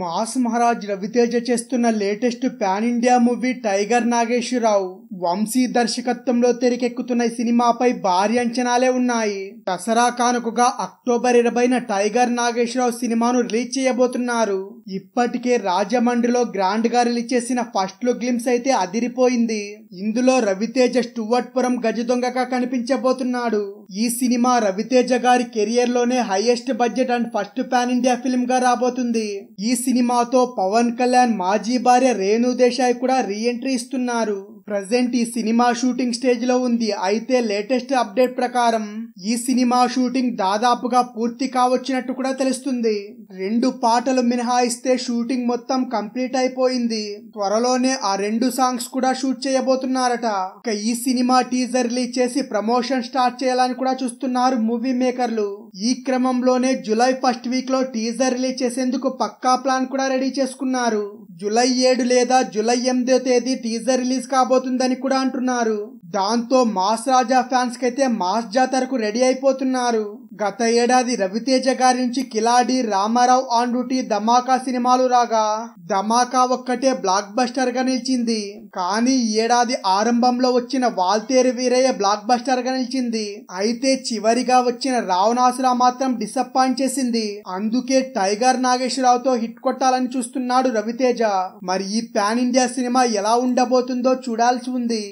mass Maharaj Ravi Teja చేస్తున్న latest pan India movie tiger Nageswara Rao Vamsi దర్శకత్వంలో తెరకెక్కుతున్న ఈ సినిమాపై భారీ అంచనాలే ఉన్నాయి దసరా కానుకగా అక్టోబర్ ఇరవైన టైగర్ నాగేశ్వరరావు సినిమాను రిలీజ్ చేయబోతున్నారు ఇప్పటికే రాజమండ్రిలో గ్రాండ్ గా రిలీజ్ చేసిన ఫస్ట్ లుక్ గ్లిమ్స్ అయితే అదిరిపోయింది ఇందులో రవితేజ స్టువర్ట్ పురం గజ దొంగగా కనిపించబోతున్నాడు ఈ సినిమా రవితేజ గారి కెరియర్ లోనే highest budget and first pan India film గా రాబోతుంది ఈ సినిమాతో పవన్ కళ్యాణ్ మాజీ భార్య రేణు దేశాయ్ కూడా రీఎంట్రీ ఇస్తున్నారు ప్రజెంట్ ఈ సినిమా షూటింగ్ స్టేజ్లో ఉంది అయితే లేటెస్ట్ అప్డేట్ ప్రకారం ఈ సినిమా షూటింగ్ దాదాపుగా పూర్తి కావచ్చినట్టు కూడా తెలుస్తుంది రెండు పాటలు మినహాయిస్తే షూటింగ్ మొత్తం కంప్లీట్ అయిపోయింది త్వరలోనే ఆ రెండు సాంగ్స్ కూడా షూట్ చేయబోతున్నారట ఇక ఈ సినిమా టీజర్ రిలీజ్ చేసి ప్రమోషన్ స్టార్ట్ చేయాలని కూడా చూస్తున్నారు మూవీ మేకర్లు ఈ క్రమంలోనే జులై ఫస్ట్ వీక్ లో టీజర్ రిలీజ్ చేసేందుకు పక్కా ప్లాన్ కూడా రెడీ చేసుకున్నారు జులై ఏడు లేదా జులై ఎనిమిదో తేదీ టీజర్ రిలీజ్ కాబోతుందని కూడా అంటున్నారు దాంతో మాస్ రాజా ఫ్యాన్స్ కైతే మాస్ జాతరకు రెడీ అయిపోతున్నారు గత ఏడాది రవితేజ గారి నుంచి కిలాడి రామారావు ఆన్ డ్యూటీ ధమాకా సినిమాలు రాగా ధమాకా ఒక్కటే బ్లాక్ బస్టర్ గా నిలిచింది కానీ ఏడాది ఆరంభంలో వచ్చిన వాల్తేరు వీరయ్య బ్లాక్ బస్టర్ గా నిలిచింది అయితే చివరిగా వచ్చిన రావణాసురా మాత్రం డిసప్పాయింట్ చేసింది అందుకే టైగర్ నాగేశ్వరరావుతో హిట్ కొట్టాలని చూస్తున్నాడు రవితేజ మరి ఈ పాన్ ఇండియా సినిమా ఎలా ఉండబోతుందో చూడాల్సి ఉంది